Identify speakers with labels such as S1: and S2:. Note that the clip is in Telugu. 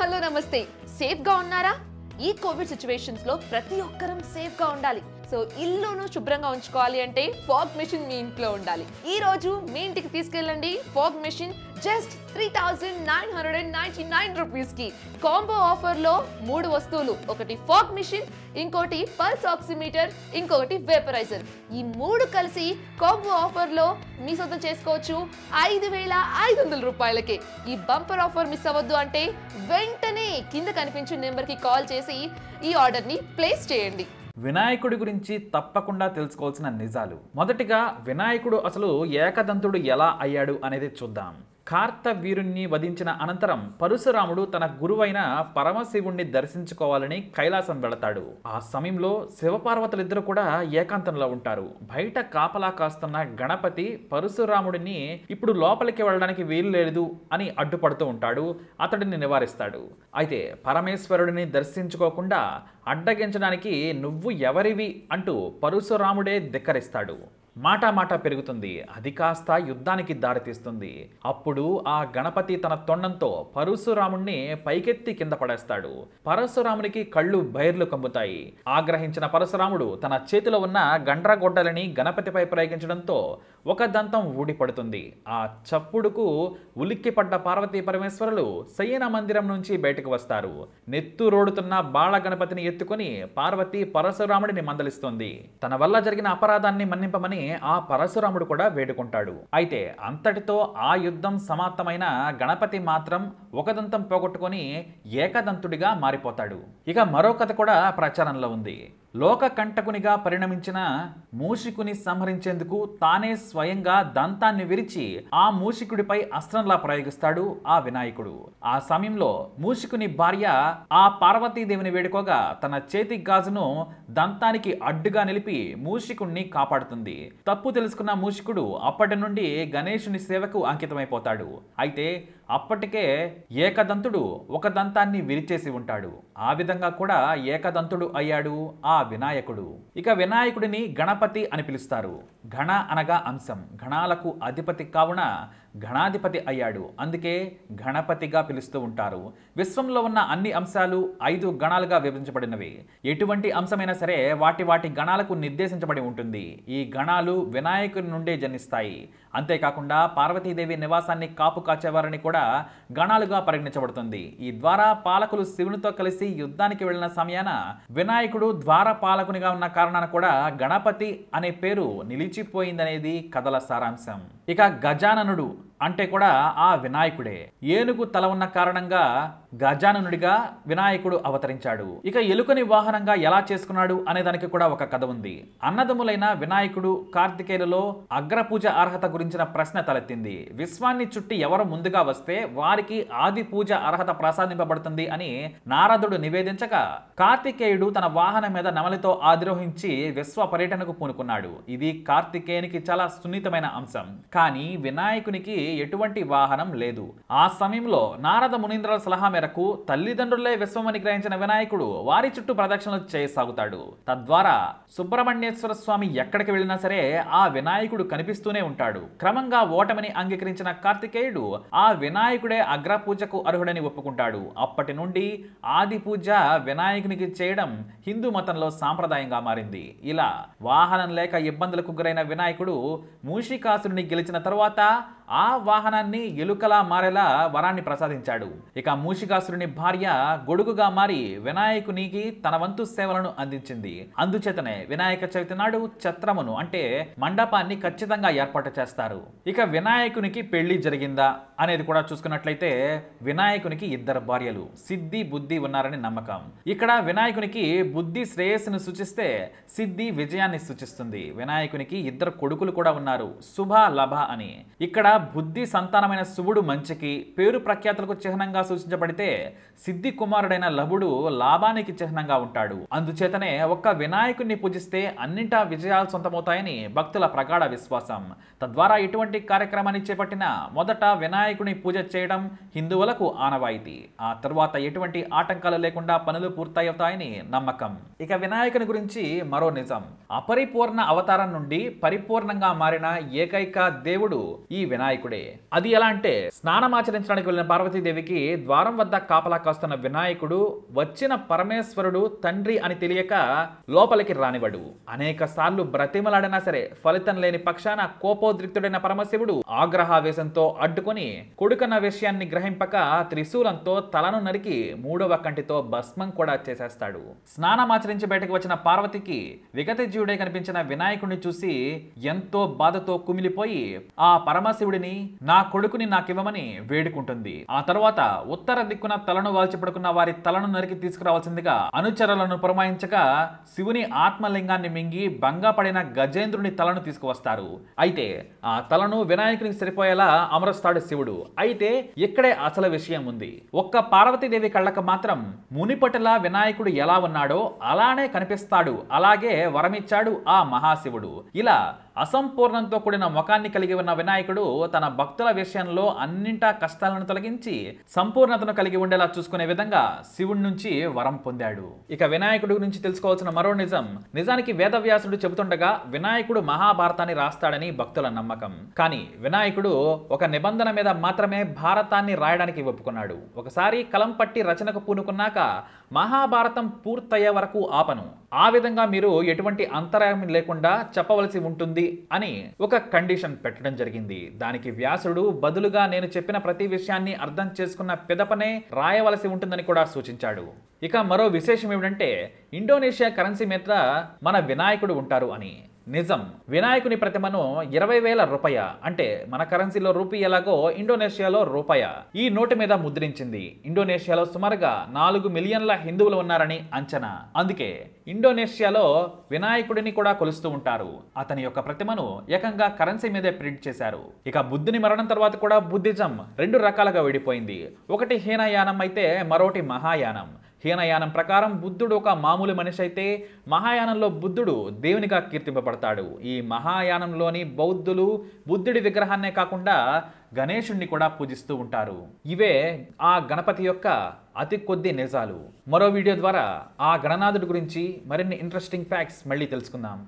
S1: హలో నమస్తే సేఫ్గా ఉన్నారా ఈ కోవిడ్ లో ప్రతి ఒక్కరం సేఫ్గా ఉండాలి సో ఇల్లును శుభ్రంగా ఉంచుకోవాలి అంటే ఫాగ్ మెషిన్ మీ ఇంట్లో ఉండాలి ఈ రోజు మీ ఇంటికి తీసుకెళ్ళండి fog machine just three thousand nine hundred and ninety nine రూపీస్కి కాంబో ఆఫర్లో మూడు వస్తువులు ఒకటి ఫాగ్ మిషన్ ఇంకోటి పల్స్ ఆక్సిమీటర్ ఇంకొకటి వేపరైజర్ ఈ మూడు కలిసి కాంబో ఆఫర్లో మీ సొంతం చేసుకోవచ్చు ఐదు వేల ఐదు వందల రూపాయలకే ఈ బంపర్ ఆఫర్ మిస్ అవ్వద్దు అంటే వెంటనే కింద కనిపించిన నెంబర్కి కాల్ చేసి ఈ ఆర్డర్ని ప్లేస్ చేయండి వినాయకుడి గురించి తప్పకుండా తెలుసుకోవాల్సిన నిజాలు మొదటిగా వినాయకుడు అసలు ఏకదంతుడు ఎలా అయ్యాడు అనేది చూద్దాం కార్తవీరుణ్ణి వధించిన అనంతరం పరశురాముడు తన గురువైన పరమశివుణ్ణి దర్శించుకోవాలని కైలాసం వెళతాడు ఆ సమయంలో శివపార్వతులిద్దరు కూడా ఏకాంతంలో ఉంటారు బయట కాపలా కాస్తున్న గణపతి పరశురాముడిని ఇప్పుడు లోపలికి వెళ్ళడానికి వీలు లేదు అని అడ్డుపడుతూ ఉంటాడు అతడిని నివారిస్తాడు అయితే పరమేశ్వరుడిని దర్శించుకోకుండా అడ్డగించడానికి నువ్వు ఎవరివి అంటూ పరశురాముడే ధిక్కరిస్తాడు మాటా మాటా పెరుగుతుంది అది కాస్త యుద్ధానికి దారితీస్తుంది అప్పుడు ఆ గణపతి తన తొండంతో పరశురాముణ్ణి పైకెత్తి కింద పడేస్తాడు పరశురామునికి కళ్ళు బైర్లు కమ్ముతాయి ఆగ్రహించిన పరశురాముడు తన చేతిలో ఉన్న గండ్రగొడ్డలని గణపతిపై ప్రయోగించడంతో ఒక దంతం ఊడిపడుతుంది ఆ చప్పుడుకు ఉలిక్కిపడ్డ పార్వతీ పరమేశ్వరులు శయన మందిరం నుంచి బయటకు వస్తారు నెత్తురోడుతున్న బాళ గణపతిని ఎత్తుకుని పార్వతి పరశురాముడిని మందలిస్తుంది తన వల్ల జరిగిన అపరాధాన్ని మన్నింపమని అని ఆ పరశురాముడు కూడా వేడుకుంటాడు అయితే అంతటితో ఆ యుద్ధం సమాప్తమైన గణపతి మాత్రం ఒకదంతం పోగొట్టుకుని ఏకదంతుడిగా మారిపోతాడు ఇక మరో కథ కూడా ప్రచారంలో ఉంది లోక కంటకునిగా పరిణమించిన మూషికుని సంహరించేందుకు తానే స్వయంగా దంతాన్ని విరిచి ఆ మూషికుడిపై అస్త్రంలా ప్రయోగిస్తాడు ఆ వినాయకుడు ఆ సమయంలో మూషికుని భార్య ఆ పార్వతీదేవిని వేడుకోగా తన చేతి గాజును దంతానికి అడ్డుగా నిలిపి మూషికుణ్ణి కాపాడుతుంది తప్పు తెలుసుకున్న మూషికుడు అప్పటి నుండి గణేషుని సేవకు అంకితమైపోతాడు అయితే అప్పటికే ఏకదంతుడు ఒక దంతాన్ని విరిచేసి ఉంటాడు ఆ విధంగా కూడా ఏకదంతుడు అయ్యాడు ఆ వినాయకుడు ఇక వినాయకుడిని గణపతి అని పిలుస్తారు ఘణ అనగా అంశం ఘణాలకు అధిపతి కావున ఘణాధిపతి అయ్యాడు అందుకే గణపతిగా పిలుస్తూ ఉంటారు విశ్వంలో ఉన్న అన్ని అంశాలు ఐదు గణాలుగా విభజించబడినవి ఎటువంటి అంశమైనా సరే వాటి వాటి గణాలకు నిర్దేశించబడి ఉంటుంది ఈ గణాలు వినాయకుడి నుండే జన్మిస్తాయి అంతేకాకుండా పార్వతీదేవి నివాసాన్ని కాపు కాచేవారని కూడా గణాలుగా పరిగణించబడుతుంది ఈ ద్వారా పాలకులు శివునితో కలిసి యుద్ధానికి వెళ్లిన సమయాన వినాయకుడు ద్వార పాలకునిగా ఉన్న కారణాన కూడా గణపతి అనే పేరు నిలిచి విడిచిపోయిందనేది కథల సారాంశం ఇక గజాననుడు అంటే కూడా ఆ వినాయకుడే ఏనుగు తల ఉన్న కారణంగా గజాననుడిగా వినాయకుడు అవతరించాడు ఇక ఎలుకని వాహనంగా ఎలా చేసుకున్నాడు అనే దానికి కూడా ఒక కథ ఉంది అన్నదములైన వినాయకుడు కార్తికేయులలో అగ్రపూజ అర్హత గురించిన ప్రశ్న తలెత్తింది విశ్వాన్ని చుట్టి ఎవరు ముందుగా వస్తే వారికి ఆది పూజ అర్హత ప్రసాదింపబడుతుంది అని నారదుడు నివేదించగా కార్తికేయుడు తన వాహనం మీద నమలితో ఆదిరోహించి విశ్వ పర్యటనకు పూనుకున్నాడు ఇది కార్తికేయునికి చాలా సున్నితమైన అంశం కానీ వినాయకునికి ఎటువంటి వాహనం లేదు ఆ సమయంలో నారద మునీంద్రల సలహా మేర మేరకు తల్లిదండ్రులే విశ్వమని గ్రహించిన వినాయకుడు వారి చుట్టూ ప్రదక్షిణలు చేయసాగుతాడు తద్వారా సుబ్రహ్మణ్యేశ్వర స్వామి ఎక్కడికి వెళ్ళినా సరే ఆ వినాయకుడు కనిపిస్తూనే ఉంటాడు క్రమంగా ఓటమిని అంగీకరించిన కార్తికేయుడు ఆ వినాయకుడే పూజకు అర్హుడని ఒప్పుకుంటాడు అప్పటి నుండి ఆది పూజ వినాయకునికి చేయడం హిందూ మతంలో సాంప్రదాయంగా మారింది ఇలా వాహనం లేక ఇబ్బందులకు గురైన వినాయకుడు మూషికాసురుని గెలిచిన తరువాత ఆ వాహనాన్ని ఎలుకలా మారేలా వరాన్ని ప్రసాదించాడు ఇక మూషిక తారకాసురుని భార్య గొడుగుగా మారి వినాయకునికి తన వంతు సేవలను అందించింది అందుచేతనే వినాయక చవితి నాడు ఛత్రమును అంటే మండపాన్ని ఖచ్చితంగా ఏర్పాటు చేస్తారు ఇక వినాయకునికి పెళ్లి జరిగిందా అనేది కూడా చూసుకున్నట్లయితే వినాయకునికి ఇద్దరు భార్యలు సిద్ధి బుద్ధి ఉన్నారని నమ్మకం ఇక్కడ వినాయకునికి బుద్ధి శ్రేయస్సును సూచిస్తే సిద్ధి విజయాన్ని సూచిస్తుంది వినాయకునికి ఇద్దరు కొడుకులు కూడా ఉన్నారు శుభ లభ అని ఇక్కడ బుద్ధి సంతానమైన శుభుడు మంచికి పేరు ప్రఖ్యాతులకు చిహ్నంగా సూచించబడి పెడితే సిద్ధి కుమారుడైన లభుడు లాభానికి చిహ్నంగా ఉంటాడు అందుచేతనే ఒక్క వినాయకుణ్ణి పూజిస్తే అన్నింటా విజయాలు సొంతమవుతాయని భక్తుల ప్రగాఢ విశ్వాసం తద్వారా ఇటువంటి కార్యక్రమాన్ని చేపట్టిన మొదట వినాయకుని పూజ చేయడం హిందువులకు ఆనవాయితీ ఆ తర్వాత ఎటువంటి ఆటంకాలు లేకుండా పనులు పూర్తయితాయని నమ్మకం ఇక వినాయకుని గురించి మరో నిజం అపరిపూర్ణ అవతారం నుండి పరిపూర్ణంగా మారిన ఏకైక దేవుడు ఈ వినాయకుడే అది ఎలా అంటే స్నానం ఆచరించడానికి వెళ్ళిన పార్వతీదేవికి ద్వారం వద్ద కాపలా కాస్తున్న వినాయకుడు వచ్చిన పరమేశ్వరుడు తండ్రి అని తెలియక లోపలికి రానివడు అనేక సార్లు బ్రతిమలాడినా సరే ఫలితం లేని పక్షాన కోపోద్రిక్తుడైన పరమశివుడు ఆగ్రహావేశంతో అడ్డుకొని కొడుకున్న విషయాన్ని గ్రహింపక త్రిశూలంతో తలను నరికి మూడవ కంటితో భస్మం కూడా చేసేస్తాడు స్నానమాచరించి బయటకు వచ్చిన పార్వతికి విగతజీవుడే కనిపించిన వినాయకుడిని చూసి ఎంతో బాధతో కుమిలిపోయి ఆ పరమశివుడిని నా కొడుకుని నాకివ్వమని వేడుకుంటుంది ఆ తర్వాత ఉత్తర దిక్కున తలను పడుకున్న వారి తలను నరికి తీసుకురావాల్సిందిగా అనుచరులను పురమాయించగా శివుని ఆత్మలింగాన్ని మింగి భంగపడిన గజేంద్రుని తలను తీసుకువస్తారు అయితే ఆ తలను వినాయకునికి సరిపోయేలా అమరుస్తాడు శివుడు అయితే ఇక్కడే అసలు విషయం ఉంది ఒక్క పార్వతీదేవి కళ్ళకు మాత్రం మునిపటల వినాయకుడు ఎలా ఉన్నాడో అలానే కనిపిస్తాడు అలాగే వరమిచ్చాడు ఆ మహాశివుడు ఇలా అసంపూర్ణంతో కూడిన ముఖాన్ని కలిగి ఉన్న వినాయకుడు తన భక్తుల విషయంలో అన్నింటా కష్టాలను తొలగించి సంపూర్ణతను కలిగి ఉండేలా చూసుకునే విధంగా శివుడి నుంచి వరం పొందాడు ఇక వినాయకుడి గురించి తెలుసుకోవాల్సిన మరో నిజం నిజానికి వేదవ్యాసుడు చెబుతుండగా వినాయకుడు మహాభారతాన్ని రాస్తాడని భక్తుల నమ్మకం కానీ వినాయకుడు ఒక నిబంధన మీద మాత్రమే భారతాన్ని రాయడానికి ఒప్పుకున్నాడు ఒకసారి కలం పట్టి రచనకు పూనుకున్నాక మహాభారతం పూర్తయ్యే వరకు ఆపను ఆ విధంగా మీరు ఎటువంటి అంతరాయం లేకుండా చెప్పవలసి ఉంటుంది అని ఒక కండిషన్ పెట్టడం జరిగింది దానికి వ్యాసుడు బదులుగా నేను చెప్పిన ప్రతి విషయాన్ని అర్థం చేసుకున్న పిదపనే రాయవలసి ఉంటుందని కూడా సూచించాడు ఇక మరో విశేషం ఏమిటంటే ఇండోనేషియా కరెన్సీ మీద మన వినాయకుడు ఉంటారు అని నిజం వినాయకుని ప్రతిమను ఇరవై వేల రూపాయ అంటే మన కరెన్సీలో రూపీ ఎలాగో ఇండోనేషియాలో రూపాయ ఈ నోటు మీద ముద్రించింది ఇండోనేషియాలో సుమారుగా నాలుగు మిలియన్ల హిందువులు ఉన్నారని అంచనా అందుకే ఇండోనేషియాలో వినాయకుడిని కూడా కొలుస్తూ ఉంటారు అతని యొక్క ప్రతిమను ఏకంగా కరెన్సీ మీదే ప్రింట్ చేశారు ఇక బుద్ధుని మరణం తర్వాత కూడా బుద్ధిజం రెండు రకాలుగా విడిపోయింది ఒకటి హీనయానం అయితే మరోటి మహాయానం హీనయానం ప్రకారం బుద్ధుడు ఒక మామూలు మనిషి అయితే మహాయానంలో బుద్ధుడు దేవునిగా కీర్తింపబడతాడు ఈ మహాయానంలోని బౌద్ధులు బుద్ధుడి విగ్రహాన్నే కాకుండా గణేషుణ్ణి కూడా పూజిస్తూ ఉంటారు ఇవే ఆ గణపతి యొక్క అతి కొద్ది నిజాలు మరో వీడియో ద్వారా ఆ గణనాథుడి గురించి మరిన్ని ఇంట్రెస్టింగ్ ఫ్యాక్ట్స్ మళ్ళీ తెలుసుకుందాం